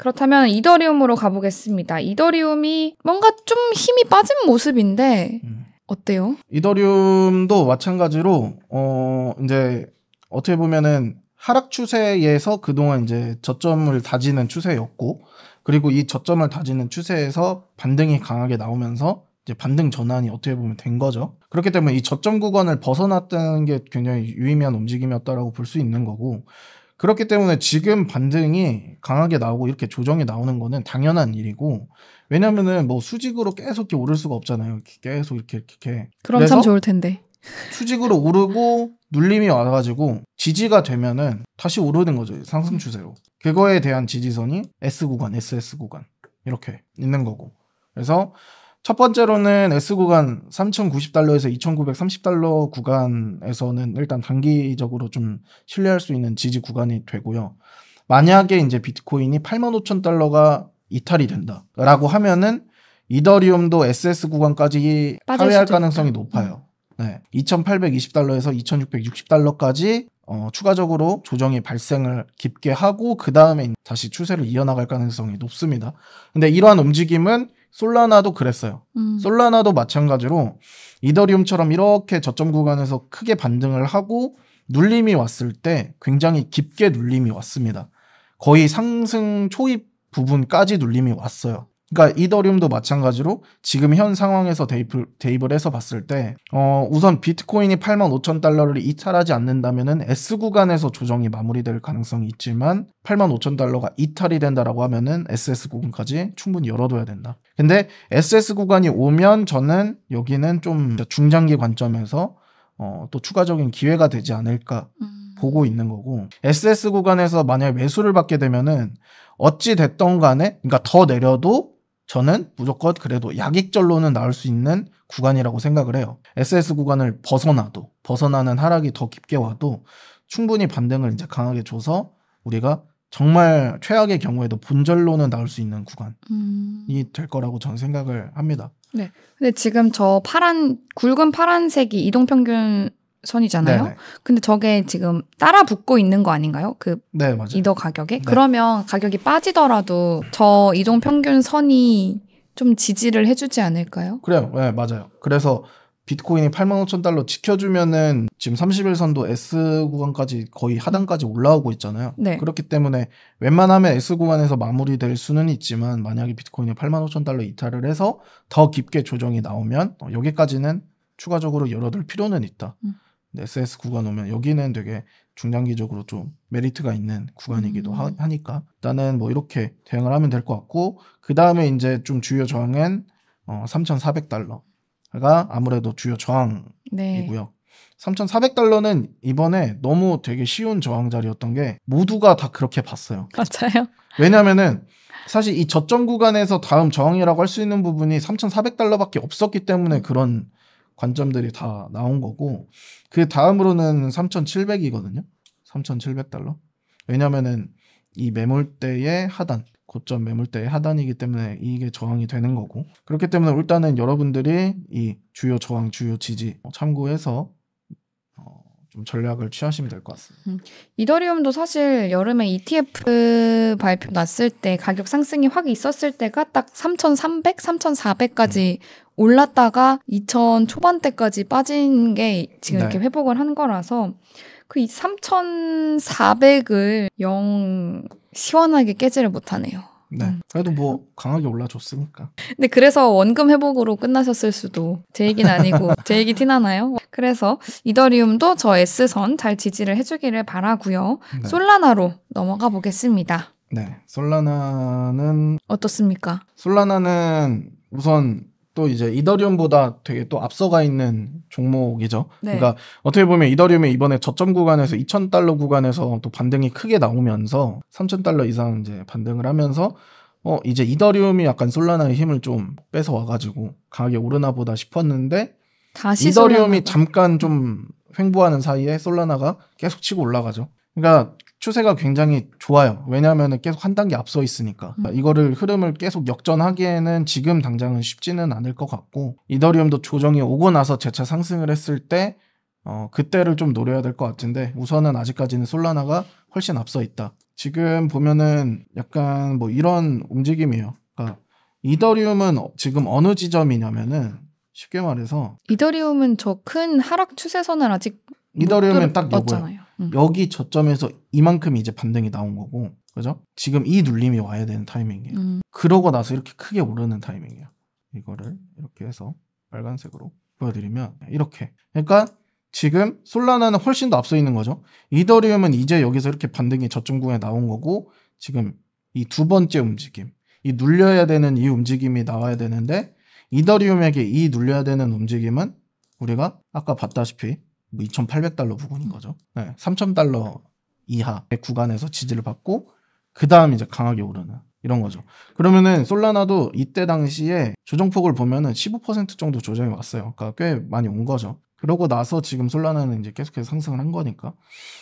그렇다면 이더리움으로 가보겠습니다. 이더리움이 뭔가 좀 힘이 빠진 모습인데 음. 어때요? 이더리움도 마찬가지로 어 이제 어떻게 보면은 하락 추세에서 그동안 이제 저점을 다지는 추세였고 그리고 이 저점을 다지는 추세에서 반등이 강하게 나오면서 이제 반등 전환이 어떻게 보면 된 거죠. 그렇기 때문에 이 저점 구간을 벗어났다는 게 굉장히 유의미한 움직임이었다라고 볼 수 있는 거고 그렇기 때문에 지금 반등이 강하게 나오고 이렇게 조정이 나오는 거는 당연한 일이고 왜냐면은 뭐 수직으로 계속 이렇게 오를 수가 없잖아요. 계속 이렇게 이렇게. 그럼 참 좋을 텐데. 수직으로 오르고 눌림이 와가지고 지지가 되면은 다시 오르는 거죠. 상승 추세로. 그거에 대한 지지선이 S 구간, SS 구간 이렇게 있는 거고. 그래서 첫 번째로는 S 구간 3,090달러에서 2,930달러 구간에서는 일단 단기적으로 좀 신뢰할 수 있는 지지 구간이 되고요. 만약에 이제 비트코인이 85,000달러가 이탈이 된다라고 하면은 이더리움도 SS 구간까지 하회할 가능성이 있다. 높아요. 네. 2,820달러에서 2,660달러까지 어, 추가적으로 조정이 발생을 깊게 하고 그 다음에 다시 추세를 이어나갈 가능성이 높습니다. 근데 이러한 움직임은 솔라나도 그랬어요. 음. 솔라나도 마찬가지로 이더리움처럼 이렇게 저점 구간에서 크게 반등을 하고 눌림이 왔을 때 굉장히 깊게 눌림이 왔습니다. 거의 상승 초입 부분까지 눌림이 왔어요. 그러니까 이더리움도 마찬가지로 지금 현 상황에서 대입을, 대입을 해서 봤을 때 어, 우선 비트코인이 8만 5천 달러를 이탈하지 않는다면 S 구간에서 조정이 마무리될 가능성이 있지만 8만 5천 달러가 이탈이 된다라고 하면은 SS 구간까지 충분히 열어둬야 된다. 근데 SS 구간이 오면 저는 여기는 좀 중장기 관점에서 어, 또 추가적인 기회가 되지 않을까 음. 보고 있는 거고 SS 구간에서 만약에 매수를 받게 되면은 어찌 됐던 간에 그러니까 더 내려도 저는 무조건 그래도 약익절로는 나올 수 있는 구간이라고 생각을 해요. SS 구간을 벗어나도 벗어나는 하락이 더 깊게 와도 충분히 반등을 이제 강하게 줘서 우리가 정말 최악의 경우에도 본절로는 나올 수 있는 구간이 음... 될 거라고 저는 생각을 합니다. 네. 근데 지금 저 파란 굵은 파란색이 이동 평균 선이잖아요. 네네. 근데 저게 지금 따라 붙고 있는 거 아닌가요? 그 네, 맞아요. 이더 가격에? 네. 그러면 가격이 빠지더라도 저 이동 평균 선이 좀 지지를 해주지 않을까요? 그래요. 네, 맞아요. 그래서 비트코인이 8만 5천 달러 지켜주면은 지금 30일 선도 S 구간까지 거의 하단까지 올라오고 있잖아요. 네. 그렇기 때문에 웬만하면 S 구간에서 마무리될 수는 있지만 만약에 비트코인이 8만 5천 달러 이탈을 해서 더 깊게 조정이 나오면 어, 여기까지는 추가적으로 열어둘 필요는 있다. 음. SS 네, 구간 오면 여기는 되게 중장기적으로 좀 메리트가 있는 구간이기도 하, 음. 니까 일단은 뭐 이렇게 대응을 하면 될 것 같고 그 다음에 이제 좀 주요 저항은 어, 3,400달러가 아무래도 주요 저항이고요. 네. 3,400달러는 이번에 너무 되게 쉬운 저항 자리였던 게 모두가 다 그렇게 봤어요. 맞아요. 왜냐면은 사실 이 저점 구간에서 다음 저항이라고 할 수 있는 부분이 3,400달러밖에 없었기 때문에 그런 관점들이 다 나온 거고 그 다음으로는 3,700이거든요. 3,700달러. 왜냐면은 이 매물대의 하단 고점 매물대의 하단이기 때문에 이게 저항이 되는 거고 그렇기 때문에 일단은 여러분들이 이 주요 저항 주요 지지 뭐 참고해서 어, 좀 전략을 취하시면 될 것 같습니다. 음, 이더리움도 사실 여름에 ETF 발표 났을 때 가격 상승이 확 있었을 때가 딱 3,300, 3,400까지 음. 올랐다가 2,000 초반대까지 빠진 게 지금 네. 이렇게 회복을 한 거라서 그 3,400을 영 시원하게 깨지를 못하네요. 네. 음. 그래도 뭐 강하게 올라줬으니까. 근데 그래서 원금 회복으로 끝나셨을 수도 제 얘기는 아니고 제 얘기 티나나요? 그래서 이더리움도 저 S선 잘 지지를 해주기를 바라고요. 네. 솔라나로 넘어가 보겠습니다. 네, 솔라나는 어떻습니까? 솔라나는 우선 또 이제 이더리움보다 되게 또 앞서가 있는 종목이죠. 네. 그러니까 어떻게 보면 이더리움이 이번에 저점 구간에서 2천달러 구간에서 또 반등이 크게 나오면서 3천달러 이상 이제 반등을 하면서 어 이제 이더리움이 약간 솔라나의 힘을 좀 뺏어 와가지고 가격이 오르나 보다 싶었는데 이더리움이 잠깐 좀 횡보하는 사이에 솔라나가 계속 치고 올라가죠. 그러니까 추세가 굉장히 좋아요. 왜냐하면 계속 한 단계 앞서 있으니까 음. 그러니까 이거를 흐름을 계속 역전하기에는 지금 당장은 쉽지는 않을 것 같고 이더리움도 조정이 오고 나서 재차 상승을 했을 때 어, 그때를 좀 노려야 될 것 같은데 우선은 아직까지는 솔라나가 훨씬 앞서 있다. 지금 보면은 약간 뭐 이런 움직임이에요. 그러니까 이더리움은 지금 어느 지점이냐면은 쉽게 말해서 이더리움은 저 큰 하락 추세선을 아직 이더리움은 딱 요거예요. 음. 여기 저점에서 이만큼 이제 반등이 나온 거고 그죠? 지금 이 눌림이 와야 되는 타이밍이에요. 음. 그러고 나서 이렇게 크게 오르는 타이밍이에요. 이거를 이렇게 해서 빨간색으로 보여드리면 이렇게. 그러니까 지금 솔라나는 훨씬 더 앞서 있는 거죠. 이더리움은 이제 여기서 이렇게 반등이 저점구에 나온 거고 지금 이 두 번째 움직임, 이 눌려야 되는 이 움직임이 나와야 되는데 이더리움에게 이 눌려야 되는 움직임은 우리가 아까 봤다시피 뭐 2,800달러 부근인 음. 거죠. 네, 3,000달러 이하 의 구간에서 지지를 받고 그 다음 이제 강하게 오르는 이런 거죠. 그러면은 솔라나도 이때 당시에 조정폭을 보면은 15% 정도 조정이 왔어요. 그러니까 꽤 많이 온 거죠. 그러고 나서 지금 솔라나는 이제 계속해서 상승을 한 거니까.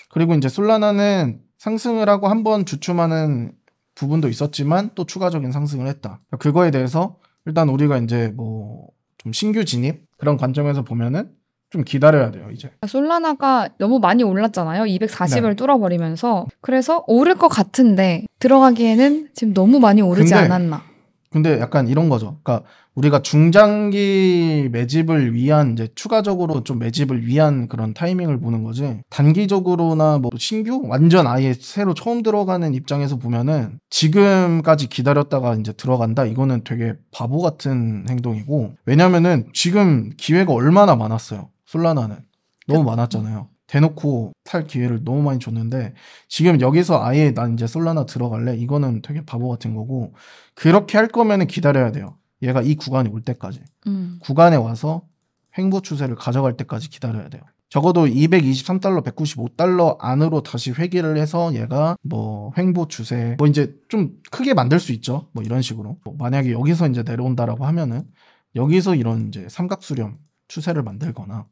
그리고 이제 솔라나는 상승을 하고 한 번 주춤하는 부분도 있었지만 또 추가적인 상승을 했다. 그러니까 그거에 대해서 일단 우리가 이제 뭐 좀 신규 진입 그런 관점에서 보면은 좀 기다려야 돼요, 이제. 솔라나가 너무 많이 올랐잖아요. 240을 네. 뚫어버리면서. 그래서 오를 것 같은데 들어가기에는 지금 너무 많이 오르지 근데, 않았나. 근데 약간 이런 거죠. 그러니까 우리가 중장기 매집을 위한 이제 추가적으로 좀 매집을 위한 그런 타이밍을 보는 거지. 단기적으로나 뭐 신규 완전 아예 새로 처음 들어가는 입장에서 보면은 지금까지 기다렸다가 이제 들어간다 이거는 되게 바보 같은 행동이고 왜냐면은 지금 기회가 얼마나 많았어요. 솔라나는 너무 그... 많았잖아요. 대놓고 탈 기회를 너무 많이 줬는데 지금 여기서 아예 난 이제 솔라나 들어갈래 이거는 되게 바보 같은 거고 그렇게 할 거면은 기다려야 돼요. 얘가 이 구간에 올 때까지 음. 구간에 와서 횡보 추세를 가져갈 때까지 기다려야 돼요. 적어도 223달러, 195달러 안으로 다시 회귀를 해서 얘가 뭐 횡보 추세 뭐 이제 좀 크게 만들 수 있죠. 뭐 이런 식으로 뭐 만약에 여기서 이제 내려온다라고 하면은 여기서 이런 이제 삼각 수렴 추세를 만들거나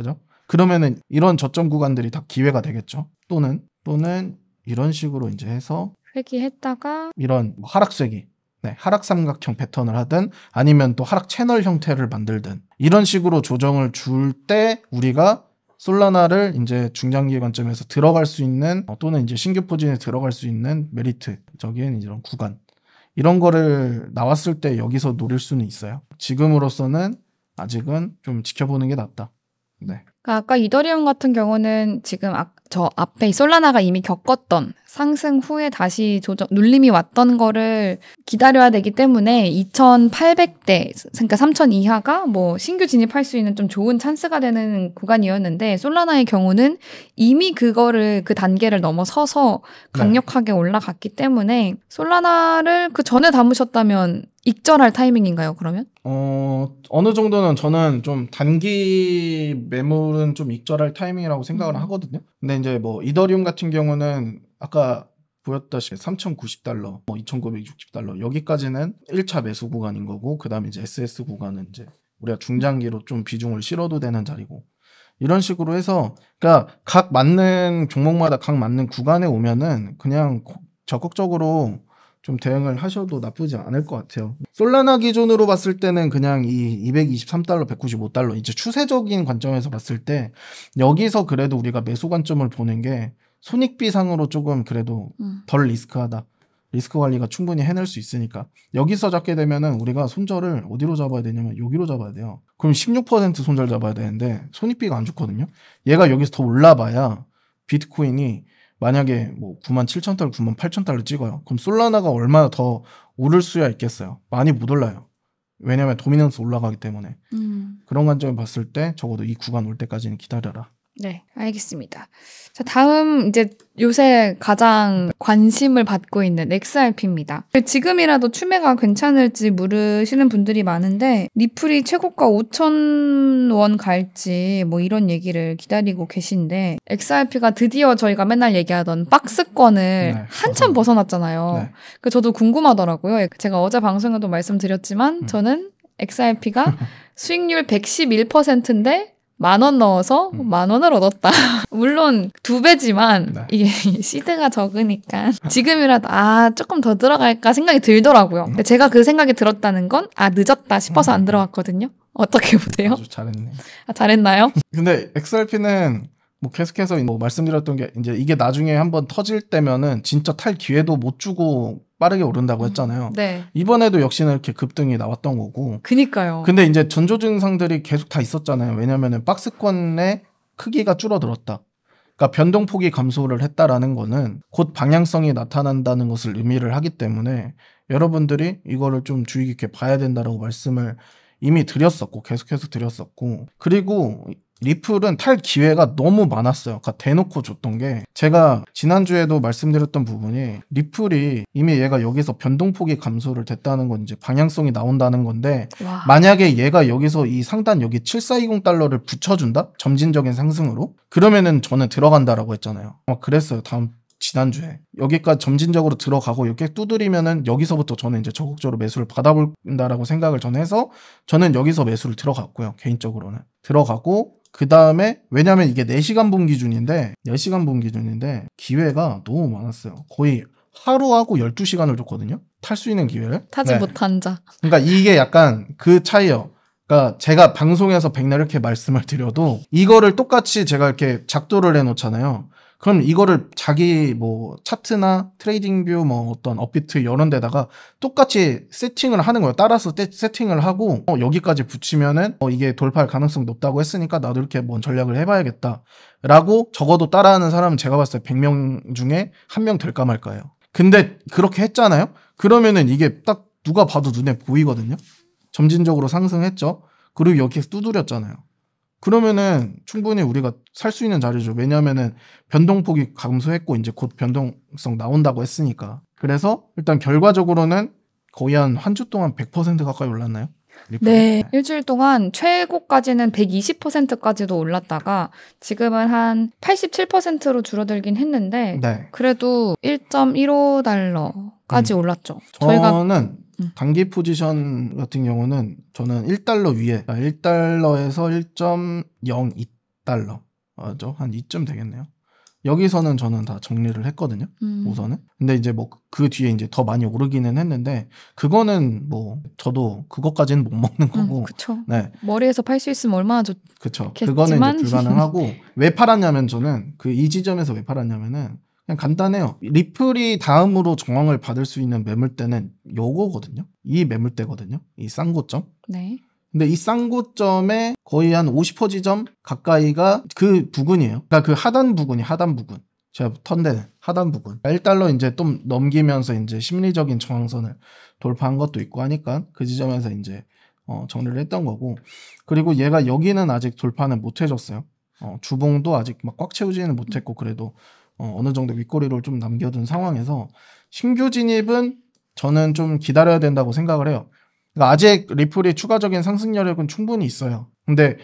그죠? 그러면은 이런 저점 구간들이 다 기회가 되겠죠. 또는 또는 이런 식으로 이제 해서 회귀했다가 이런 뭐 하락세기 네, 하락 삼각형 패턴을 하든 아니면 또 하락 채널 형태를 만들든 이런 식으로 조정을 줄 때 우리가 솔라나를 이제 중장기 관점에서 들어갈 수 있는 어, 또는 이제 신규 포진에 들어갈 수 있는 메리트적인 저 이런 구간 이런 거를 나왔을 때 여기서 노릴 수는 있어요. 지금으로서는 아직은 좀 지켜보는 게 낫다. 네. 그러니까 아까 이더리움 같은 경우는 지금 아, 저 앞에 솔라나가 이미 겪었던 상승 후에 다시 조정 눌림이 왔던 거를 기다려야 되기 때문에 2,800대 그러니까 3,000 이하가 뭐 신규 진입할 수 있는 좀 좋은 찬스가 되는 구간이었는데 솔라나의 경우는 이미 그거를 그 단계를 넘어서서 네. 강력하게 네. 올라갔기 때문에 솔라나를 그 전에 담으셨다면 익절할 타이밍인가요, 그러면? 어, 어느 정도는 저는 좀 단기 매물은 좀 익절할 타이밍이라고 생각을 음. 하거든요. 근데 이제 뭐 이더리움 같은 경우는 아까 보였다시피 3,090달러, 뭐 2,960달러 여기까지는 1차 매수 구간인 거고 그다음에 이제 SS 구간은 이제 우리가 중장기로 좀 비중을 실어도 되는 자리고 이런 식으로 해서 그러니까 각 맞는 종목마다 각 맞는 구간에 오면은 그냥 적극적으로 좀 대응을 하셔도 나쁘지 않을 것 같아요. 솔라나 기준으로 봤을 때는 그냥 이 223달러, 195달러 이제 추세적인 관점에서 봤을 때 여기서 그래도 우리가 매수 관점을 보는 게 손익비상으로 조금 그래도 음. 덜 리스크하다. 리스크 관리가 충분히 해낼 수 있으니까 여기서 잡게 되면은 우리가 손절을 어디로 잡아야 되냐면 여기로 잡아야 돼요. 그럼 16% 손절 잡아야 되는데 손익비가 안 좋거든요. 얘가 여기서 더 올라봐야 비트코인이 만약에 뭐 9만 7천 달러, 9만 8천 달러 찍어요. 그럼 솔라나가 얼마나 더 오를 수야 있겠어요. 많이 못 올라요. 왜냐면 도미넌스 올라가기 때문에 음. 그런 관점을 봤을 때 적어도 이 구간 올 때까지는 기다려라. 네, 알겠습니다. 자, 다음 이제 요새 가장 관심을 받고 있는 XRP입니다. 지금이라도 추매가 괜찮을지 물으시는 분들이 많은데 리플이 최고가 5,000원 갈지 뭐 이런 얘기를 기다리고 계신데 XRP가 드디어 저희가 맨날 얘기하던 박스권을 네, 한참 벗어났잖아요. 네. 그 저도 궁금하더라고요. 예, 제가 어제 방송에도 말씀드렸지만 음. 저는 XRP가 수익률 111%인데 만원 넣어서 음. 만 원을 얻었다. 물론 두 배지만 네. 이게 시드가 적으니까 지금이라도 아 조금 더 들어갈까 생각이 들더라고요. 근데 제가 그 생각이 들었다는 건 아 늦었다 싶어서 안 음. 들어갔거든요. 어떻게 보세요? 아주 잘했네. 아, 잘했나요? 근데 XRP는 뭐 계속해서 뭐 말씀드렸던 게 이제 이게 나중에 한번 터질 때면은 진짜 탈 기회도 못 주고 빠르게 오른다고 했잖아요. 네. 이번에도 역시나 이렇게 급등이 나왔던 거고. 그니까요. 근데 이제 전조 증상들이 계속 다 있었잖아요. 왜냐면은 박스권의 크기가 줄어들었다. 그러니까 변동폭이 감소를 했다라는 거는 곧 방향성이 나타난다는 것을 의미를 하기 때문에 여러분들이 이거를 좀 주의 깊게 봐야 된다라고 말씀을 이미 드렸었고 계속해서 드렸었고 그리고 리플은 탈 기회가 너무 많았어요. 그니까 대놓고 줬던 게 제가 지난주에도 말씀드렸던 부분이 리플이 이미 얘가 여기서 변동폭이 감소를 됐다는 건 이제 방향성이 나온다는 건데 와. 만약에 얘가 여기서 이 상단 여기 7420 달러를 붙여준다 점진적인 상승으로 그러면은 저는 들어간다라고 했잖아요. 막 그랬어요. 다음 지난주에 여기까지 점진적으로 들어가고 이렇게 두드리면은 여기서부터 저는 이제 적극적으로 매수를 받아볼다라고 생각을 전 해서 저는 여기서 매수를 들어갔고요 개인적으로는 들어가고 그 다음에 왜냐면 이게 4시간 분 기준인데 4시간 분 기준인데 기회가 너무 많았어요. 거의 하루하고 12시간을 줬거든요. 탈 수 있는 기회를. 타지 네. 못한 자. 그러니까 이게 약간 그 차이요. 그러니까 제가 방송에서 백날 이렇게 말씀을 드려도 이거를 똑같이 제가 이렇게 작도를 해놓잖아요. 그럼 이거를 자기 뭐 차트나 트레이딩뷰 뭐 어떤 업비트 이런 데다가 똑같이 세팅을 하는 거예요. 따라서 세팅을 하고 어, 여기까지 붙이면은 어, 이게 돌파할 가능성 높다고 했으니까 나도 이렇게 뭔 전략을 해봐야겠다. 라고 적어도 따라하는 사람은 제가 봤을 때 100명 중에 한 명 될까 말까요. 근데 그렇게 했잖아요. 그러면은 이게 딱 누가 봐도 눈에 보이거든요. 점진적으로 상승했죠. 그리고 여기에 두드렸잖아요. 그러면은 충분히 우리가 살 수 있는 자리죠. 왜냐하면은 변동폭이 감소했고 이제 곧 변동성 나온다고 했으니까. 그래서 일단 결과적으로는 거의 한 한 주 동안 100% 가까이 올랐나요? 네, 일주일 동안 최고까지는 120%까지도 올랐다가 지금은 한 87%로 줄어들긴 했는데 네. 그래도 1.15달러까지 음. 올랐죠. 저희가 음. 단기 포지션 같은 경우는 저는 1달러 위에 1달러에서 그러니까 1.02달러 맞죠? 한2점 되겠네요. 여기서는 저는 다 정리를 했거든요. 음. 우선은. 근데 이제 뭐 그 뒤에 이제 더 많이 오르기는 했는데 그거는 뭐 저도 그것까지는 못 먹는 음, 거고. 음, 그쵸. 네. 머리에서 팔 수 있으면 얼마나 좋. 겠 그쵸. 그거는 이제 불가능하고 왜 팔았냐면 저는 그 이 지점에서 왜 팔았냐면은 그냥 간단해요. 리플이 다음으로 정황을 받을 수 있는 매물대는 요거거든요. 이 매물대거든요. 이 쌍고점. 네. 근데 이 쌍고점에 거의 한 50% 지점 가까이가 그 부근이에요. 그러니까 그 하단 부근이 하단 부근. 제가 턴대는 하단 부분 1달러 그러니까 이제 좀 넘기면서 이제 심리적인 저항선을 돌파한 것도 있고 하니까 그 지점에서 이제 어, 정리를 했던 거고 그리고 얘가 여기는 아직 돌파는 못 해줬어요 어, 주봉도 아직 막 꽉 채우지는 못했고 그래도 어, 느 정도 윗꼬리를 좀 남겨둔 상황에서 신규 진입은 저는 좀 기다려야 된다고 생각을 해요. 그러니까 아직 리플이 추가적인 상승 여력은 충분히 있어요. 근데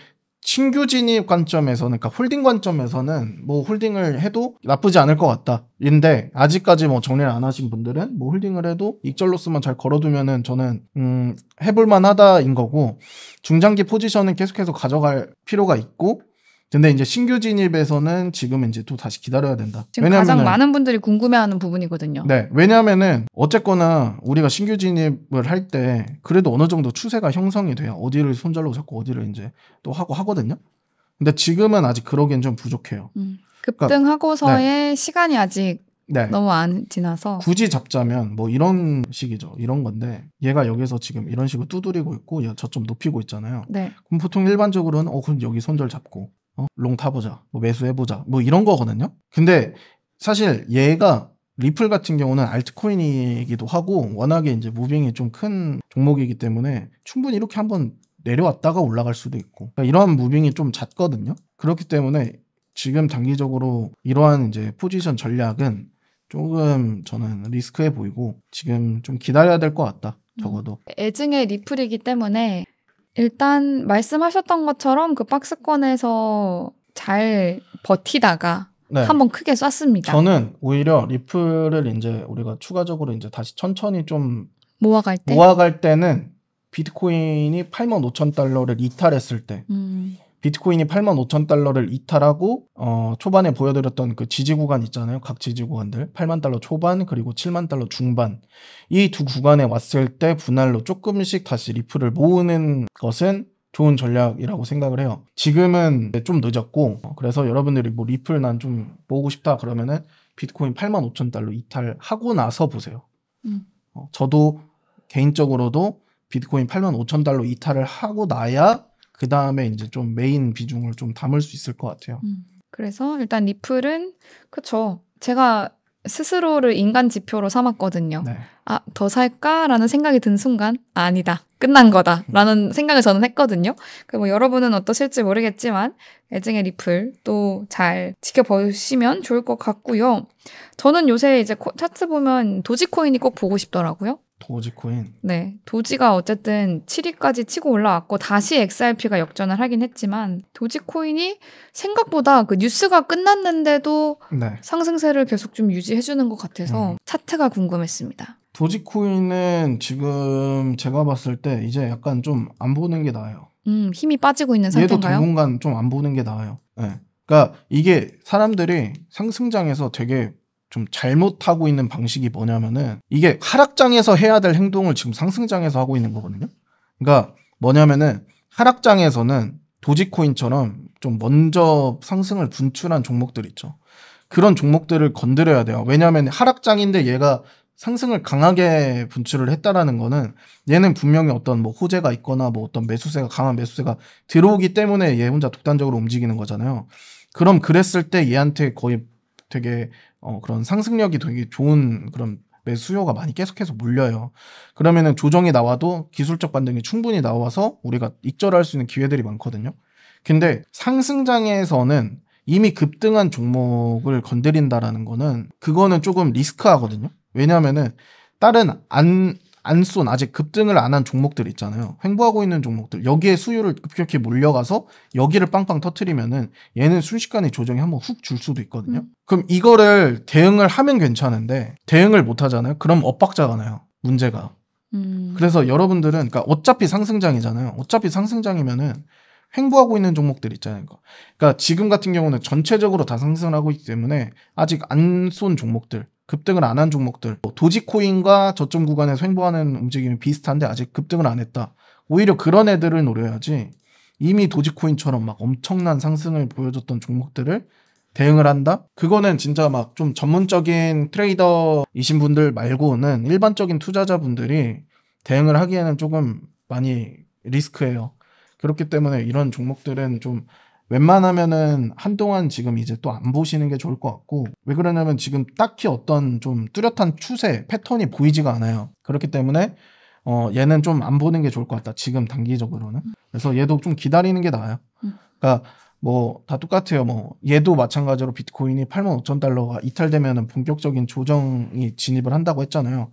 신규 진입 관점에서는, 그러니까 홀딩 관점에서는 뭐 홀딩을 해도 나쁘지 않을 것 같다. 인데, 아직까지 뭐 정리를 안 하신 분들은 뭐 홀딩을 해도 익절로스만 잘 걸어두면은 저는, 음, 해볼만 하다인 거고, 중장기 포지션은 계속해서 가져갈 필요가 있고, 근데 이제 신규 진입에서는 지금 이제 또 다시 기다려야 된다. 지금 가장 많은 분들이 궁금해하는 부분이거든요. 네, 왜냐하면은 어쨌거나 우리가 신규 진입을 할 때 그래도 어느 정도 추세가 형성이 돼야 어디를 손절로 잡고 어디를 이제 또 하고 하거든요. 근데 지금은 아직 그러기엔 좀 부족해요. 음, 그러니까 급등하고서의 그러니까, 네. 시간이 아직 네. 너무 안 지나서 굳이 잡자면 뭐 이런 식이죠 이런 건데 얘가 여기서 지금 이런 식으로 두드리고 있고 저좀 높이고 있잖아요 네. 그럼 보통 일반적으로는 어 그럼 여기 손절 잡고 어? 롱 타보자, 뭐 매수해보자, 뭐 이런 거거든요. 근데 사실 얘가 리플 같은 경우는 알트코인이기도 하고 워낙에 이제 무빙이 좀 큰 종목이기 때문에 충분히 이렇게 한번 내려왔다가 올라갈 수도 있고 그러니까 이러한 무빙이 좀 잦거든요. 그렇기 때문에 지금 단기적으로 이러한 이제 포지션 전략은 조금 저는 리스크해 보이고 지금 좀 기다려야 될 것 같다. 적어도 음. 애증의 리플이기 때문에 일단 말씀하셨던 것처럼 그 박스권에서 잘 버티다가 네. 한번 크게 쐈습니다. 저는 오히려 리플을 이제 우리가 추가적으로 이제 다시 천천히 좀 모아갈 때 모아갈 때는 비트코인이 8만 5천 달러를 이탈했을 때 음. 비트코인이 8만 5천 달러를 이탈하고 어, 초반에 보여드렸던 그 지지 구간 있잖아요. 각 지지 구간들 8만 달러 초반 그리고 7만 달러 중반 이 두 구간에 왔을 때 분할로 조금씩 다시 리플을 모으는 것은 좋은 전략이라고 생각을 해요. 지금은 좀 늦었고 그래서 여러분들이 뭐 리플 난 좀 모으고 싶다 그러면은 비트코인 8만 5천 달러 이탈하고 나서 보세요. 음. 어, 저도 개인적으로도 비트코인 8만 5천 달러 이탈을 하고 나야 그 다음에 이제 좀 메인 비중을 좀 담을 수 있을 것 같아요. 음. 그래서 일단 리플은 그쵸. 제가 스스로를 인간 지표로 삼았거든요. 네. 아, 더 살까라는 생각이 든 순간, 아, 아니다. 끝난 거다. 음. 라는 생각을 저는 했거든요. 그뭐 리 여러분은 어떠실지 모르겠지만, 애증의 리플 또 잘 지켜보시면 좋을 것 같고요. 저는 요새 이제 코, 차트 보면 도지코인이 꼭 보고 싶더라고요. 도지코인. 네. 도지가 어쨌든 7위까지 치고 올라왔고 다시 XRP가 역전을 하긴 했지만 도지코인이 생각보다 그 뉴스가 끝났는데도 네. 상승세를 계속 좀 유지해 주는 것 같아서 음. 차트가 궁금했습니다. 도지코인은 지금 제가 봤을 때 이제 약간 좀 안 보는 게 나아요. 음, 힘이 빠지고 있는 상태인가요? 얘도 당분간 좀 안 보는 게 나아요. 네. 그러니까 이게 사람들이 상승장에서 되게 좀 잘못하고 있는 방식이 뭐냐면은 이게 하락장에서 해야 될 행동을 지금 상승장에서 하고 있는 거거든요. 그러니까 뭐냐면은 하락장에서는 도지코인처럼 좀 먼저 상승을 분출한 종목들 있죠. 그런 종목들을 건드려야 돼요. 왜냐하면 하락장인데 얘가 상승을 강하게 분출을 했다라는 거는 얘는 분명히 어떤 뭐 호재가 있거나 뭐 어떤 매수세가 강한 매수세가 들어오기 때문에 얘 혼자 독단적으로 움직이는 거잖아요. 그럼 그랬을 때 얘한테 거의 되게 어, 그런 상승력이 되게 좋은 그런 매수요가 많이 계속해서 몰려요. 그러면은 조정이 나와도 기술적 반등이 충분히 나와서 우리가 익절할 수 있는 기회들이 많거든요. 근데 상승장에서는 이미 급등한 종목을 건드린다라는 거는 그거는 조금 리스크하거든요. 왜냐하면은 다른 안 안쏜 아직 급등을 안 한 종목들 있잖아요. 횡보하고 있는 종목들 여기에 수요를 급격히 몰려가서 여기를 빵빵 터트리면은 얘는 순식간에 조정이 한번 훅 줄 수도 있거든요. 음. 그럼 이거를 대응을 하면 괜찮은데 대응을 못 하잖아요. 그럼 엇박자가 나요. 문제가. 음. 그래서 여러분들은 그러니까 어차피 상승장이잖아요. 어차피 상승장이면은 횡보하고 있는 종목들 있잖아요. 그러니까 지금 같은 경우는 전체적으로 다 상승하고 있기 때문에 아직 안 쏜 종목들 급등을 안 한 종목들 뭐 도지코인과 저점 구간에서 횡보하는 움직임이 비슷한데 아직 급등을 안 했다 오히려 그런 애들을 노려야지 이미 도지코인처럼 막 엄청난 상승을 보여줬던 종목들을 대응을 한다? 그거는 진짜 막 좀 전문적인 트레이더이신 분들 말고는 일반적인 투자자분들이 대응을 하기에는 조금 많이 리스크예요. 그렇기 때문에 이런 종목들은 좀 웬만하면은 한동안 지금 이제 또 안 보시는 게 좋을 것 같고 왜 그러냐면 지금 딱히 어떤 좀 뚜렷한 추세 패턴이 보이지가 않아요 그렇기 때문에 어 얘는 좀 안 보는 게 좋을 것 같다 지금 단기적으로는 그래서 얘도 좀 기다리는 게 나아요 음. 그러니까 뭐 다 똑같아요 뭐 얘도 마찬가지로 비트코인이 8만 5천 달러가 이탈되면은 본격적인 조정이 진입을 한다고 했잖아요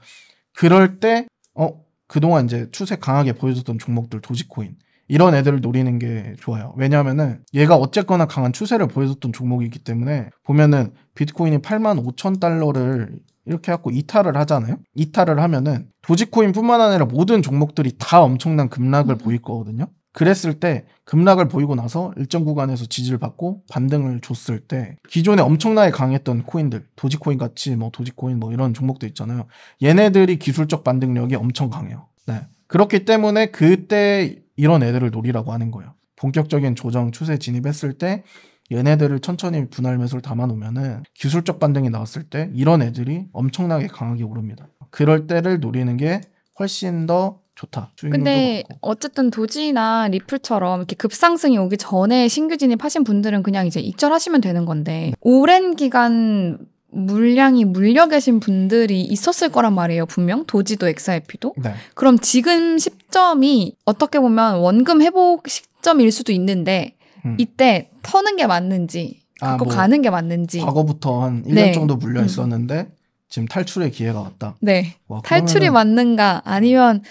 그럴 때 어 그동안 이제 추세 강하게 보여줬던 종목들 도지코인 이런 애들을 노리는 게 좋아요. 왜냐하면은 얘가 어쨌거나 강한 추세를 보여줬던 종목이기 때문에 보면은 비트코인이 8만 5천 달러를 이렇게 해갖고 이탈을 하잖아요. 이탈을 하면은 도지코인뿐만 아니라 모든 종목들이 다 엄청난 급락을 음. 보일 거거든요. 그랬을 때 급락을 보이고 나서 일정 구간에서 지지를 받고 반등을 줬을 때 기존에 엄청나게 강했던 코인들 도지코인 같이 뭐 도지코인 뭐 이런 종목도 있잖아요. 얘네들이 기술적 반등력이 엄청 강해요. 네. 그렇기 때문에 그때 이런 애들을 노리라고 하는 거예요. 본격적인 조정 추세 진입했을 때 얘네들을 천천히 분할 매수를 담아놓으면은 기술적 반등이 나왔을 때 이런 애들이 엄청나게 강하게 오릅니다. 그럴 때를 노리는 게 훨씬 더 좋다. 근데 높고. 어쨌든 도지나 리플처럼 이렇게 급상승이 오기 전에 신규 진입하신 분들은 그냥 이제 입절하시면 되는 건데 오랜 기간 물량이 물려 계신 분들이 있었을 거란 말이에요. 분명 도지도 XRP도. 네. 그럼 지금 시점이 어떻게 보면 원금 회복 시점일 수도 있는데 음. 이때 터는 게 맞는지 갖고 아, 뭐 가는 게 맞는지. 과거부터 한 1년 네. 정도 물려 음. 있었는데 음. 지금 탈출의 기회가 왔다. 네. 와, 탈출이 맞는가 아니면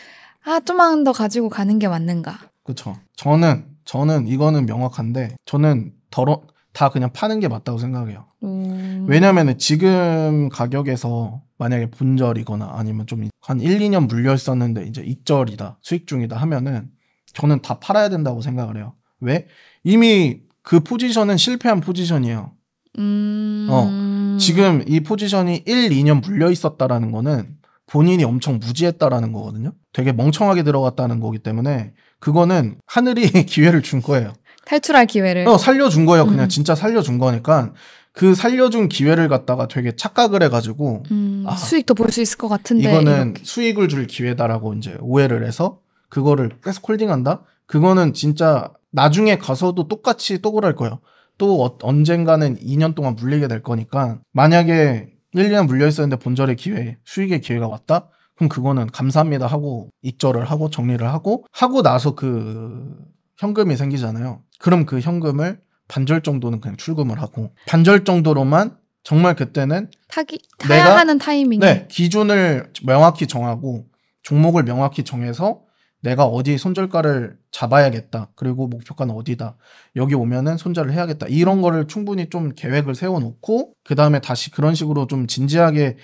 아 좀만 더 가지고 가는 게 맞는가. 그렇죠. 저는 저는 이거는 명확한데 저는 더러 다 그냥 파는 게 맞다고 생각해요. 음... 왜냐면은 지금 가격에서 만약에 본절이거나 아니면 좀 한 1, 2년 물려 있었는데 이제 이절이다 수익 중이다 하면은 저는 다 팔아야 된다고 생각을 해요. 왜? 이미 그 포지션은 실패한 포지션이에요. 음... 어. 지금 이 포지션이 1, 2년 물려 있었다라는 거는 본인이 엄청 무지했다라는 거거든요. 되게 멍청하게 들어갔다는 거기 때문에 그거는 하늘이 기회를 준 거예요. 탈출할 기회를. 어, 살려준 거예요. 그냥 음. 진짜 살려준 거니까 그 살려준 기회를 갖다가 되게 착각을 해가지고 음, 아, 수익도 볼 수 있을 것 같은데 이거는 이렇게. 수익을 줄 기회다라고 이제 오해를 해서 그거를 계속 홀딩한다. 그거는 진짜 나중에 가서도 똑같이 또 그럴 거예요. 또 어, 언젠가는 2년 동안 물리게 될 거니까 만약에 1, 2년 물려 있었는데 본절의 기회, 수익의 기회가 왔다. 그럼 그거는 감사합니다 하고 익절을 하고 정리를 하고 하고 나서 그 현금이 생기잖아요. 그럼 그 현금을 반절 정도는 그냥 출금을 하고 반절 정도로만 정말 그때는 타기, 타야 내가, 하는 타이밍 네 기준을 명확히 정하고 종목을 명확히 정해서 내가 어디 손절가를 잡아야겠다 그리고 목표가는 어디다 여기 오면은 손절을 해야겠다 이런 거를 충분히 좀 계획을 세워놓고 그 다음에 다시 그런 식으로 좀 진지하게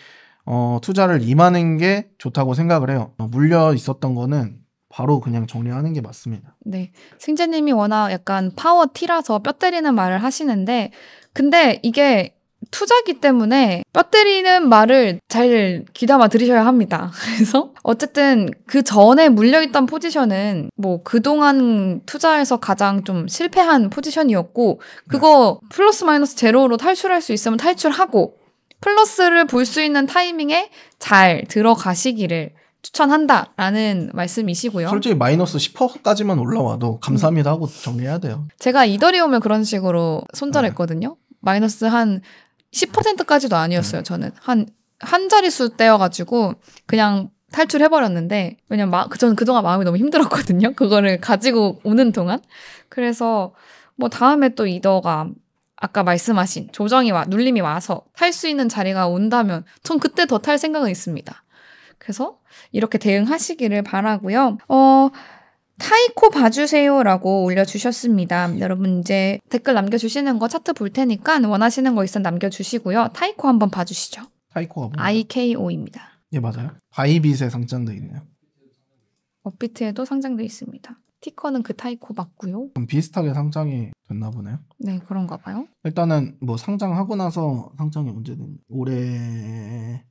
어, 투자를 임하는 게 좋다고 생각을 해요 물려 있었던 거는 바로 그냥 정리하는 게 맞습니다. 네. 승재님이 워낙 약간 파워 티라서 뼈 때리는 말을 하시는데, 근데 이게 투자기 때문에 뼈 때리는 말을 잘 귀담아 들으셔야 합니다. 그래서 어쨌든 그 전에 물려있던 포지션은 뭐 그동안 투자에서 가장 좀 실패한 포지션이었고 그거 네. 플러스 마이너스 제로로 탈출할 수 있으면 탈출하고 플러스를 볼 수 있는 타이밍에 잘 들어가시기를 추천한다라는 말씀이시고요. 솔직히 마이너스 10%까지만 올라와도 감사합니다 하고 정리해야 돼요. 제가 이더리움을 그런 식으로 손절했거든요. 네. 마이너스 한 10%까지도 아니었어요. 네. 저는 한한 자릿수 떼어가지고 그냥 탈출해버렸는데 왜냐면 마, 저는 그동안 마음이 너무 힘들었거든요. 그거를 가지고 오는 동안 그래서 뭐 다음에 또 이더가 아까 말씀하신 조정이 와 눌림이 와서 탈 수 있는 자리가 온다면 전 그때 더 탈 생각은 있습니다. 그래서 이렇게 대응하시기를 바라고요. 어, 타이코 봐주세요라고 올려주셨습니다. 여러분 이제 댓글 남겨주시는 거 차트 볼 테니까 원하시는 거 있으면 남겨주시고요. 타이코 한번 봐주시죠. 타이코가 뭐? IKO입니다. 예 맞아요. 바이빗에 상장돼 있네요. 업비트에도 상장돼 있습니다. 티커는 그 타이코 맞고요. 그 비슷하게 상장이 됐나 보네요. 네, 그런가 봐요. 일단은 뭐 상장하고 나서 상장이 언제 됐냐? 올해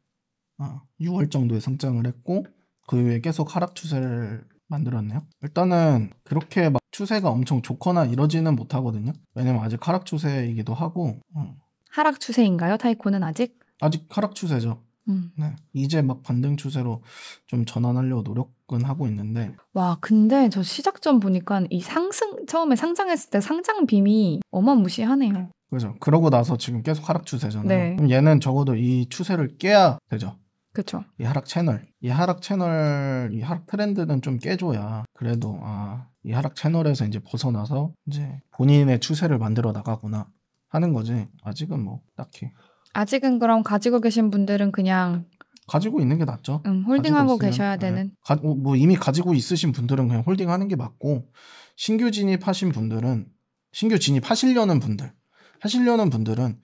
6월 어, 정도에 성장을 했고 그 이후에 계속 하락 추세를 만들었네요. 일단은 그렇게 막 추세가 엄청 좋거나 이러지는 못하거든요. 왜냐면 아직 하락 추세이기도 하고. 어. 하락 추세인가요? 타이코는 아직? 아직 하락 추세죠. 음. 네. 이제 막 반등 추세로 좀 전환하려고 노력은 하고 있는데. 와, 근데 저 시작점 보니까 이 상승 처음에 상장했을 때 상장 빔이 어마무시하네요. 그죠. 그러고 나서 지금 계속 하락 추세잖아요. 네. 그럼 얘는 적어도 이 추세를 깨야 되죠. 그렇죠. 이 하락 채널, 이 하락 채널, 이 하락 트렌드는 좀 깨줘야 그래도 아, 이 하락 채널에서 이제 벗어나서 이제 본인의 추세를 만들어 나가구나 하는 거지. 아직은 뭐 딱히. 아직은 그럼 가지고 계신 분들은 그냥 가지고 있는 게 낫죠. 음, 홀딩하고 계셔야 네. 되는. 가, 어, 뭐 이미 가지고 있으신 분들은 그냥 홀딩하는 게 맞고 신규 진입하신 분들은 신규 진입하시려는 분들 하시려는 분들은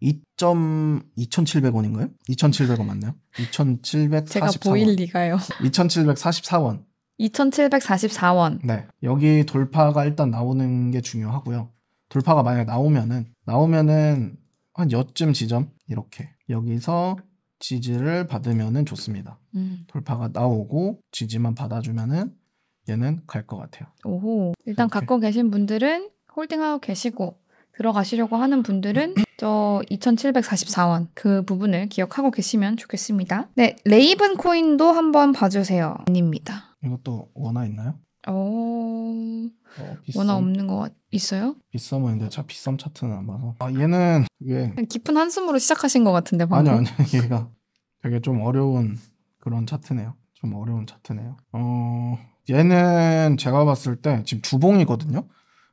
2 2,700원인가요? 2,700원 맞나요? 2,744원. 제가 보일 리가요. 2,744원. 2,744원. 네. 여기 돌파가 일단 나오는 게 중요하고요. 돌파가 만약에 나오면은 나오면은 한 여쯤 지점 이렇게 여기서 지지를 받으면은 좋습니다. 음. 돌파가 나오고 지지만 받아주면은 얘는 갈 것 같아요. 오호. 일단 이렇게. 갖고 계신 분들은 홀딩하고 계시고 들어가시려고 하는 분들은 저 2744원 그 부분을 기억하고 계시면 좋겠습니다. 네, 레이븐 코인도 한번 봐주세요. 입니다. 이것도 원화 있나요? 오... 어, 어 원화 없는 거 있어요? 비썸은 있는데 차 비썸 차트는 안 봐서. 아 얘는 이게 깊은 한숨으로 시작하신 것 같은데 방금. 아니 아니 얘가 되게 좀 어려운 그런 차트네요. 좀 어려운 차트네요. 어 얘는 제가 봤을 때 지금 주봉이거든요.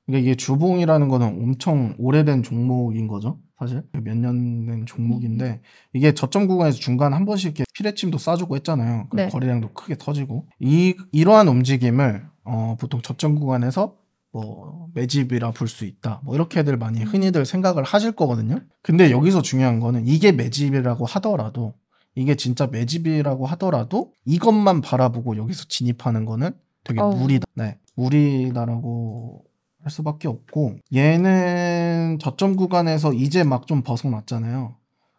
그러니까 이게 주봉이라는 거는 엄청 오래된 종목인 거죠. 사실 몇 년 된 종목인데 음. 이게 저점 구간에서 중간 한 번씩 이렇게 피레침도 쏴주고 했잖아요. 네. 거래량도 크게 터지고 이 이러한 움직임을 어, 보통 저점 구간에서 뭐 매집이라 볼 수 있다. 뭐 이렇게들 많이 음. 흔히들 생각을 하실 거거든요. 근데 여기서 중요한 거는 이게 매집이라고 하더라도 이게 진짜 매집이라고 하더라도 이것만 바라보고 여기서 진입하는 거는 되게 무리다. 네. 무리다라고 할 수밖에 없고 얘는 저점 구간에서 이제 막 좀 벗어났잖아요.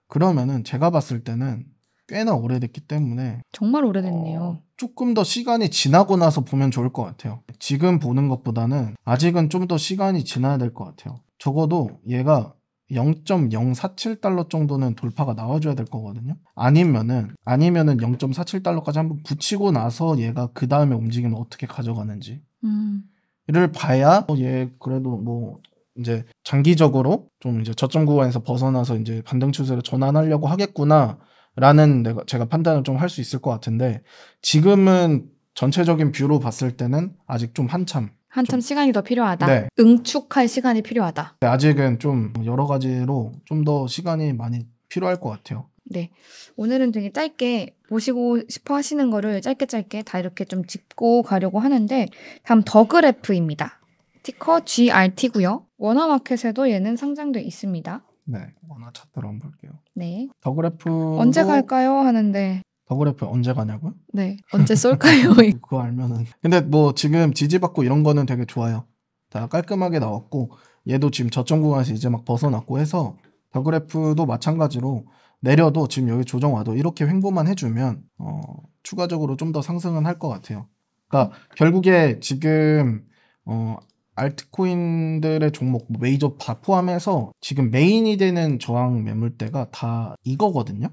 그러면은 제가 봤을 때는 꽤나 오래됐기 때문에 정말 오래됐네요. 어, 조금 더 시간이 지나고 나서 보면 좋을 것 같아요. 지금 보는 것보다는 아직은 좀 더 시간이 지나야 될 것 같아요. 적어도 얘가 0.047달러 정도는 돌파가 나와줘야 될 거거든요. 아니면은 아니면은 0.47달러까지 한번 붙이고 나서 얘가 그 다음에 움직임을 어떻게 가져가는지. 음. 이를 봐야 뭐 예 그래도 뭐 이제 장기적으로 좀 이제 저점 구간에서 벗어나서 이제 반등 추세로 전환하려고 하겠구나라는 내가 제가 판단을 좀 할 수 있을 것 같은데 지금은 전체적인 뷰로 봤을 때는 아직 좀 한참 한참 좀, 시간이 더 필요하다. 네. 응축할 시간이 필요하다. 네, 아직은 좀 여러 가지로 좀 더 시간이 많이 필요할 것 같아요. 네. 오늘은 되게 짧게 보시고 싶어 하시는 거를 짧게 짧게 다 이렇게 좀 짚고 가려고 하는데 다음 더 그래프입니다. 티커 GRT고요. 원화마켓에도 얘는 상장돼 있습니다. 네. 원화 차트로 한번 볼게요. 네. 더 그래프 언제 갈까요? 하는데 더그래프 언제 가냐고요? 네. 언제 쏠까요? 그거 알면은. 근데 뭐 지금 지지받고 이런 거는 되게 좋아요. 다 깔끔하게 나왔고 얘도 지금 저점 구간에서 이제 막 벗어났고 해서 더그래프도 마찬가지로 내려도 지금 여기 조정 와도 이렇게 횡보만 해주면 어, 추가적으로 좀 더 상승은 할 것 같아요. 그러니까 결국에 지금 어, 알트코인들의 종목 뭐 메이저 바 포함해서 지금 메인이 되는 저항 매물대가 다 이거거든요.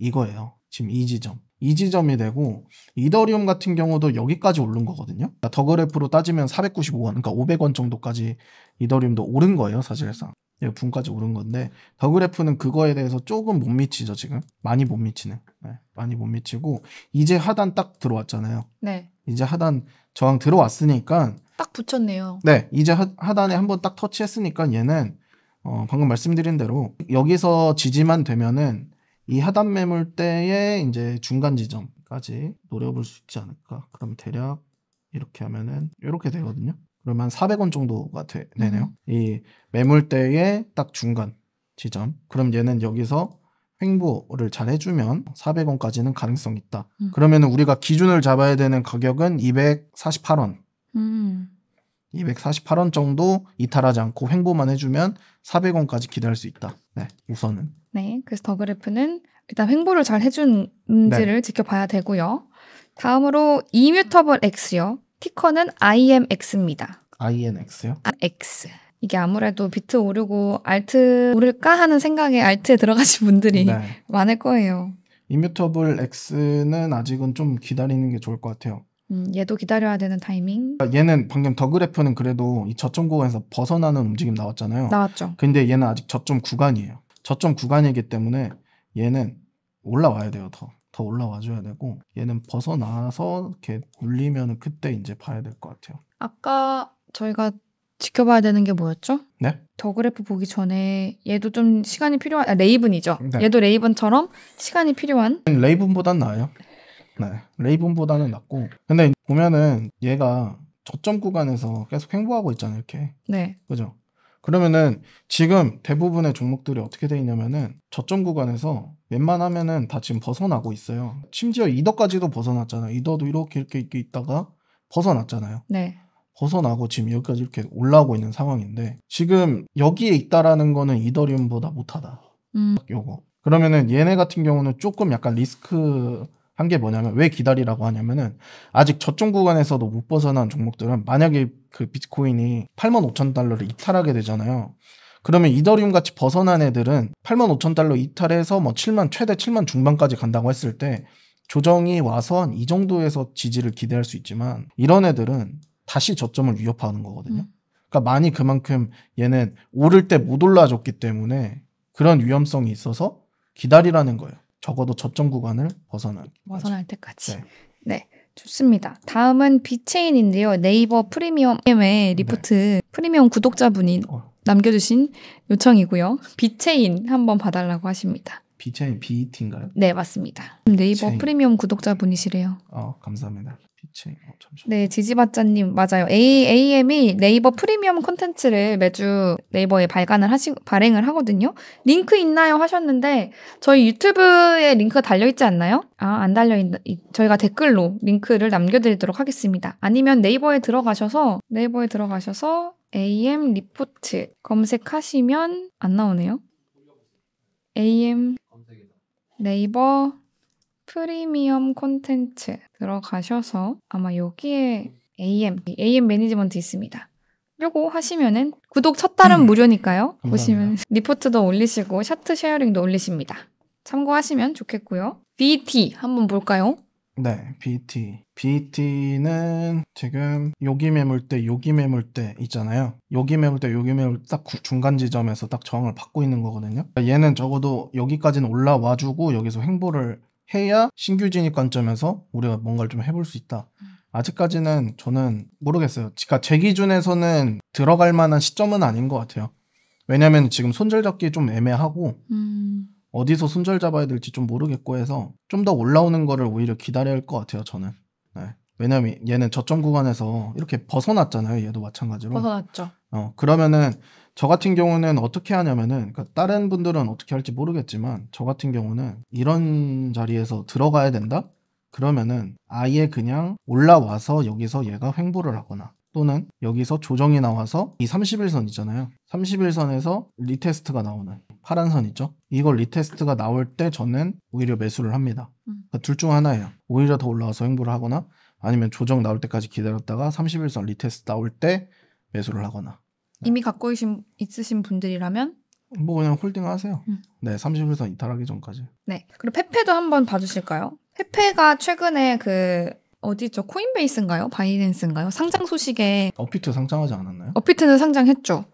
이거예요. 지금 이 지점. 이 지점이 되고 이더리움 같은 경우도 여기까지 오른 거거든요. 그러니까 더 그래프로 따지면 495원, 그러니까 500원 정도까지 이더리움도 오른 거예요, 사실상. 예, 분까지 오른 건데 더 그래프는 그거에 대해서 조금 못 미치죠 지금 많이 못미치는 네, 예, 많이 못 미치고 이제 하단 딱 들어왔잖아요 네. 이제 하단 저항 들어왔으니까 딱 붙였네요 네 이제 하, 하단에 한 번 딱 터치했으니까 얘는 어, 방금 말씀드린 대로 여기서 지지만 되면은 이 하단 매물때의 이제 중간 지점까지 노려볼 수 있지 않을까 그럼 대략 이렇게 하면은 이렇게 되거든요 그러면 400원 정도가 되, 네요이 음. 매물대의 딱 중간 지점. 그럼 얘는 여기서 횡보를 잘 해주면 400원까지는 가능성 있다. 음. 그러면 우리가 기준을 잡아야 되는 가격은 248원. 음. 248원 정도 이탈하지 않고 횡보만 해주면 400원까지 기대할 수 있다. 네, 우선은. 네, 그래서 더 그래프는 일단 횡보를 잘해준지를 네. 지켜봐야 되고요. 다음으로 이뮤터블 X요. 티커는 IMX입니다. INX요? X. 이게 아무래도 비트 오르고 알트 오를까 하는 생각에 알트에 들어가신 분들이 네. 많을 거예요. 이뮤터블 X는 아직은 좀 기다리는 게 좋을 것 같아요. 음, 얘도 기다려야 되는 타이밍. 얘는 방금 더 그래프는 그래도 이 저점 구간에서 벗어나는 움직임 나왔잖아요. 나왔죠. 근데 얘는 아직 저점 구간이에요. 저점 구간이기 때문에 얘는 올라와야 돼요, 더. 더 올라와 줘야 되고 얘는 벗어나서 이렇게 눌리면 그때 이제 봐야 될 것 같아요. 아까 저희가 지켜봐야 되는 게 뭐였죠? 네. 더 그래프 보기 전에 얘도 좀 시간이 필요한 아, 레이븐이죠. 네. 얘도 레이븐처럼 시간이 필요한. 음, 레이븐보단 나아요. 네. 레이븐보다는 낫고. 근데 보면은 얘가 저점 구간에서 계속 횡보하고 있잖아요, 이렇게. 네. 그죠? 그러면은 지금 대부분의 종목들이 어떻게 돼 있냐면은 저점 구간에서 웬만하면은 다 지금 벗어나고 있어요. 심지어 이더까지도 벗어났잖아요. 이더도 이렇게 이렇게 이렇게 있다가 벗어났잖아요. 네. 벗어나고 지금 여기까지 이렇게 올라오고 있는 상황인데 지금 여기에 있다라는 거는 이더리움보다 못하다. 음. 요거. 그러면은 얘네 같은 경우는 조금 약간 리스크 한게 뭐냐면 왜 기다리라고 하냐면은 아직 저점 구간에서도 못 벗어난 종목들은 만약에 그 비트코인이 8만 5천 달러를 이탈하게 되잖아요. 그러면 이더리움 같이 벗어난 애들은 8만 5천 달러 이탈해서 뭐 7만 최대 7만 중반까지 간다고 했을 때 조정이 와서 한 이 정도에서 지지를 기대할 수 있지만 이런 애들은 다시 저점을 위협하는 거거든요. 음. 그러니까 많이 그만큼 얘는 오를 때 못 올라줬기 때문에 그런 위험성이 있어서 기다리라는 거예요. 적어도 접점 구간을 벗어난 벗어날 때까지. 네. 네. 좋습니다. 다음은 비체인인데요. 네이버 프리미엄 의 네. 리포트 네. 프리미엄 구독자분이 어. 남겨주신 요청이고요. 비체인 한번 봐달라고 하십니다. 비체인 BET인가요? 네, 맞습니다. 네이버 비체인. 프리미엄 구독자분이시래요. 어, 감사합니다. 피칭. 어, 네, 지지바짜님 맞아요. A AM이 네이버 프리미엄 콘텐츠를 매주 네이버에 발간을 하시 발행을 하거든요. 링크 있나요 하셨는데 저희 유튜브에 링크가 달려 있지 않나요? 아, 안 달려 있 저희가 댓글로 링크를 남겨드리도록 하겠습니다. 아니면 네이버에 들어가셔서 네이버에 들어가셔서 AM 리포트 검색하시면 안 나오네요. AM 네이버 프리미엄 콘텐츠 들어가셔서 아마 여기에 AM, AM 매니지먼트 있습니다. 요거 하시면은 구독 첫 달은 음. 무료니까요. 감사합니다. 보시면 리포트도 올리시고 샤트 쉐어링도 올리십니다. 참고하시면 좋겠고요. BT 한번 볼까요? 네, BT. BT는 지금 여기 매물대, 여기 매물대 있잖아요. 여기 매물대, 여기 매물 딱 중간 지점에서 딱 저항을 받고 있는 거거든요. 얘는 적어도 여기까지는 올라와주고 여기서 횡보를 해야 신규 진입 관점에서 우리가 뭔가를 좀 해볼 수 있다. 음. 아직까지는 저는 모르겠어요. 그러니까 제 기준에서는 들어갈 만한 시점은 아닌 것 같아요. 왜냐면 지금 손절 잡기 좀 애매하고 음. 어디서 손절 잡아야 될지 좀 모르겠고 해서 좀 더 올라오는 거를 오히려 기다려야 할 것 같아요. 저는. 네. 왜냐면 얘는 저점 구간에서 이렇게 벗어났잖아요. 얘도 마찬가지로. 벗어났죠. 어 그러면은 저 같은 경우는 어떻게 하냐면은 그러니까 다른 분들은 어떻게 할지 모르겠지만 저 같은 경우는 이런 자리에서 들어가야 된다? 그러면은 아예 그냥 올라와서 여기서 얘가 횡보를 하거나 또는 여기서 조정이 나와서 이 31선 있잖아요. 31선에서 리테스트가 나오는 파란 선 있죠. 이걸 리테스트가 나올 때 저는 오히려 매수를 합니다. 음. 그러니까 둘중 하나예요. 오히려 더 올라와서 횡보를 하거나 아니면 조정 나올 때까지 기다렸다가 31선 리테스트 나올 때 매수를 하거나 네. 이미 갖고 계신, 있으신 분들이라면 뭐 그냥 홀딩 하세요. 음. 네, 30일선 이탈하기 전까지. 네. 그리고 페페도 한번 봐주실까요? 페페가 최근에 그 어디죠? 코인베이스인가요? 바이낸스인가요? 상장 소식에 어피트 상장하지 않았나요? 어피트는 상장했죠.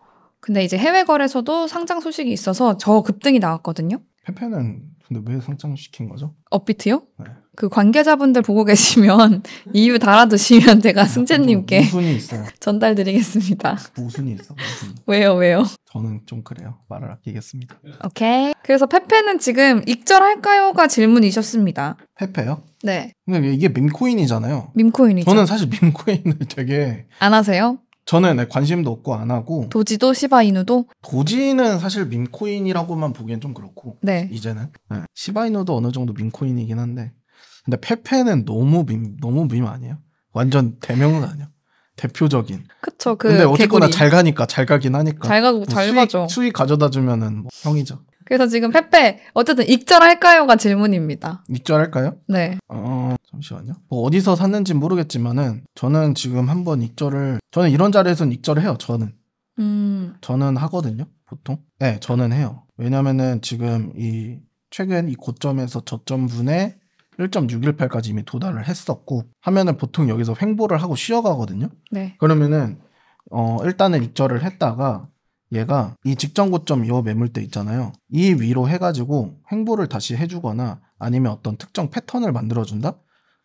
근데 이제 해외 거래소도 상장 소식이 있어서 저 급등이 나왔거든요. 페페는 근데 왜성장시킨 거죠? 업비트요? 네. 그 관계자분들 보고 계시면 이유 달아두시면 제가 승재님께 무순이 있어요. 전달드리겠습니다. 무순이 있어? 무슨. 왜요, 왜요? 저는 좀 그래요. 말을 아끼겠습니다. 오케이. 그래서 페페는 지금 익절할까요가 질문이셨습니다. 페페요? 네. 근데 이게 밈코인이잖아요. 밈코인이죠. 저는 사실 밈코인을 되게 안 하세요? 저는 네, 관심도 없고 안 하고 도지도 시바이누도 도지는 사실 민코인이라고만 보기엔 좀 그렇고 네. 이제는 네. 시바이누도 어느 정도 민코인이긴 한데 근데 페페는 너무 민 너무 민 아니에요? 완전 대명은 아니야. 대표적인. 그쵸. 그 근데 어쨌거나 개구리. 잘 가니까 잘 가긴 하니까. 잘 가고 뭐잘 수익, 가죠. 수익 가져다 주면은 뭐 형이죠. 그래서 지금 페페 어쨌든 익절할까요가 질문입니다. 익절할까요? 네. 어 잠시만요. 뭐 어디서 샀는지 모르겠지만은 저는 지금 한번 익절을 저는 이런 자리에서는 익절을 해요. 저는 음. 저는 하거든요. 보통. 네, 저는 해요. 왜냐면은 지금 이 최근 이 고점에서 저점 분에 1.618까지 이미 도달을 했었고 하면은 보통 여기서 횡보를 하고 쉬어가거든요. 네. 그러면은 어 일단은 익절을 했다가 얘가 이 직전 고점 요 매물대 있잖아요. 이 위로 해가지고 행보를 다시 해주거나 아니면 어떤 특정 패턴을 만들어준다?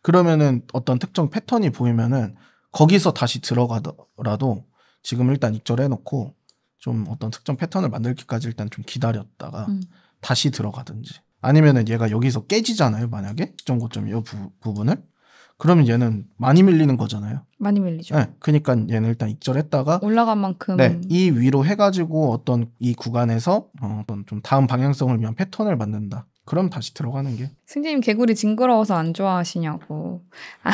그러면은 어떤 특정 패턴이 보이면은 거기서 다시 들어가더라도 지금 일단 익절해놓고 좀 어떤 특정 패턴을 만들기까지 일단 좀 기다렸다가 음. 다시 들어가든지 아니면은 얘가 여기서 깨지잖아요 만약에 직전 고점 이 부, 부분을 그러면 얘는 많이 밀리는 거잖아요. 많이 밀리죠. 네, 그러니까 얘는 일단 익절했다가 올라간 만큼 네, 이 위로 해가지고 어떤 이 구간에서 어, 어떤 좀 다음 방향성을 위한 패턴을 만든다. 그럼 다시 들어가는 게. 승재님 개구리 징그러워서 안 좋아하시냐고. 아,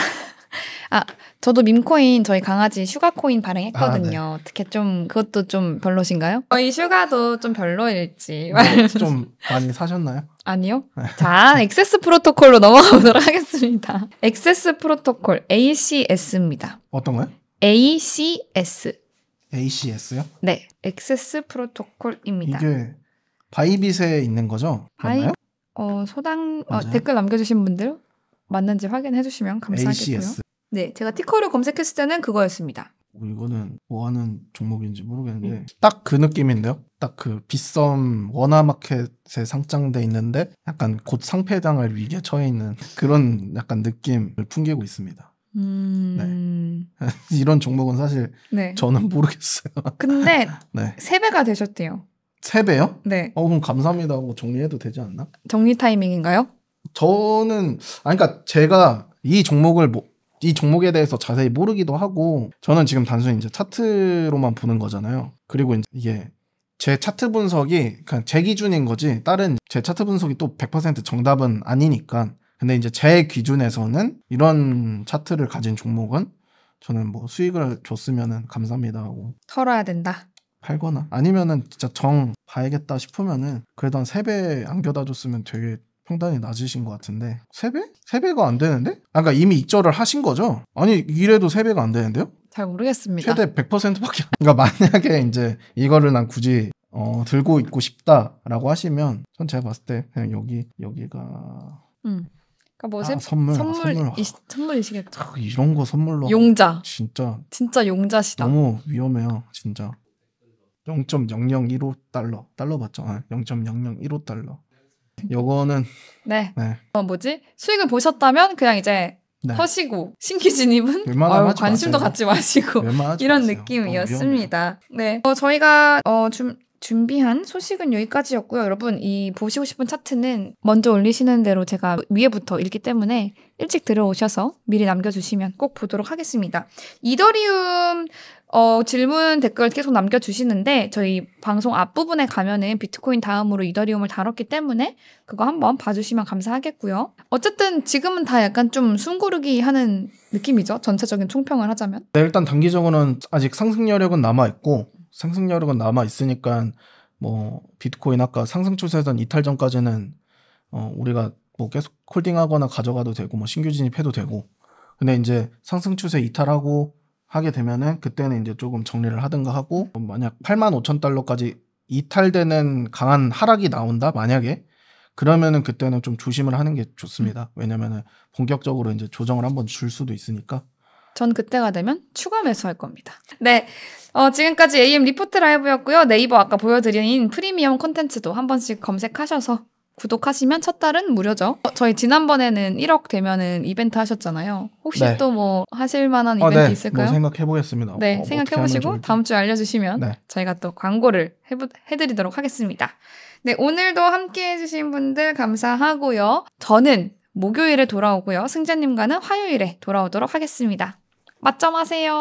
아 저도 밈코인 저희 강아지 슈가코인 발행했거든요. 아, 네. 어떻게 좀 그것도 좀 별로신가요? 저희 슈가도 좀 별로일지. 네, 좀 많이 사셨나요? 아니요. 네. 자, 액세스 프로토콜로 넘어가 보도록 하겠습니다. 액세스 프로토콜 ACS입니다. 어떤 거요? ACS. ACS요? 네. 액세스 프로토콜입니다. 이게 바이빗에 있는 거죠? 맞나요? 어, 소당 어, 댓글 남겨 주신 분들 맞는지 확인해 주시면 감사하겠고요. ACS. 네, 제가 티커를 검색했을 때는 그거였습니다. 이거는 뭐 하는 종목인지 모르겠는데 음. 딱그 느낌인데요. 딱 그 빗썸 원화마켓에 상장돼 있는데 약간 곧 상폐당할 위기에 처해 있는 그런 약간 느낌을 풍기고 있습니다. 음... 네. 이런 종목은 사실 네. 저는 모르겠어요. 근데 네. 세배가 되셨대요. 세배요? 네. 어 그럼 감사합니다 하고 정리해도 되지 않나? 정리 타이밍인가요? 저는 아니 그러니까 제가 이 종목을 뭐이 종목에 대해서 자세히 모르기도 하고 저는 지금 단순히 이제 차트로만 보는 거잖아요. 그리고 이제 이게 제 차트 분석이 그냥 그러니까 제 기준인 거지 다른 제 차트 분석이 또 100% 정답은 아니니까 근데 이제 제 기준에서는 이런 차트를 가진 종목은 저는 뭐 수익을 줬으면은 감사합니다 하고 털어야 된다. 팔거나 아니면은 진짜 정 봐야겠다 싶으면은 그래도 한 3배 안겨다 줬으면 되게 상당히 낮으신 것 같은데 3배? 3배가 안 되는데? 아까 그러니까 이미 입절을 하신 거죠? 아니 이래도 3배가 안 되는데요? 잘 모르겠습니다. 최대 100%밖에 안 그러니까 만약에 이제 이거를 난 굳이 어, 들고 있고 싶다라고 하시면 전 제가 봤을 때 그냥 여기 여기가 음. 그러니까 뭐 아, 선물 선물 아, 선물 이, 시계 아, 이런 거 선물로 용자 진짜 진짜 용자시다 너무 위험해요 진짜 0.0015 달러 달러 봤죠? 아, 0.001호 달러 요거는 네. 네. 어, 뭐지? 수익을 보셨다면 그냥 이제 네. 터시고 신규 진입은 아 관심도 갖지 마시고 이런 마세요. 느낌이었습니다. 어, 네. 어, 저희가 어, 좀 준비한 소식은 여기까지였고요. 여러분, 이 보시고 싶은 차트는 먼저 올리시는 대로 제가 위에부터 읽기 때문에 일찍 들어오셔서 미리 남겨주시면 꼭 보도록 하겠습니다. 이더리움 어, 질문 댓글 계속 남겨주시는데 저희 방송 앞부분에 가면은 비트코인 다음으로 이더리움을 다뤘기 때문에 그거 한번 봐주시면 감사하겠고요. 어쨌든 지금은 다 약간 좀 숨고르기 하는 느낌이죠. 전체적인 총평을 하자면. 네, 일단 단기적으로는 아직 상승 여력은 남아 있고 상승 여력은 남아 있으니까 뭐 비트코인 아까 상승 추세선 이탈 전까지는 어, 우리가 뭐 계속 콜딩하거나 가져가도 되고 뭐 신규 진입해도 되고 근데 이제 상승 추세 이탈하고 하게 되면은 그때는 이제 조금 정리를 하든가 하고 만약 8만 5천 달러까지 이탈되는 강한 하락이 나온다 만약에 그러면은 그때는 좀 조심을 하는 게 좋습니다. 왜냐면은 본격적으로 이제 조정을 한번 줄 수도 있으니까. 전 그때가 되면 추가 매수할 겁니다. 네. 어, 지금까지 AM 리포트 라이브였고요. 네이버 아까 보여드린 프리미엄 콘텐츠도 한 번씩 검색하셔서 구독하시면 첫 달은 무료죠. 어, 저희 지난번에는 1억 되면은 이벤트 하셨잖아요. 혹시 네. 또뭐 하실 만한 아, 이벤트 네. 있을까요? 뭐 생각해 보겠습니다. 네, 어, 뭐 생각해 보시고 다음 주에 알려 주시면 네. 저희가 또 광고를 해 드리도록 하겠습니다. 네, 오늘도 함께 해 주신 분들 감사하고요. 저는 목요일에 돌아오고요. 승재님과는 화요일에 돌아오도록 하겠습니다. 맞점하세요.